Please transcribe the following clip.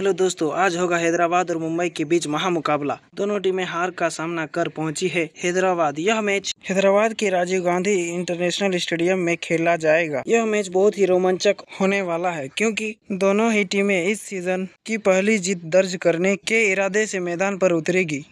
hello दोस्तों आज होगा हैदराबाद और मुंबई के बीच महामुकाबला दोनों टीमें हार का सामना कर पहुंची है हैदराबाद यह मैच हैदराबाद के राजीव गांधी इंटरनेशनल स्टेडियम में खेला जाएगा यह मैच बहुत ही रोमांचक होने वाला है क्योंकि दोनों ही टीमें इस सीजन की पहली जीत दर्ज करने के इरादे से मैदान पर उतरेगी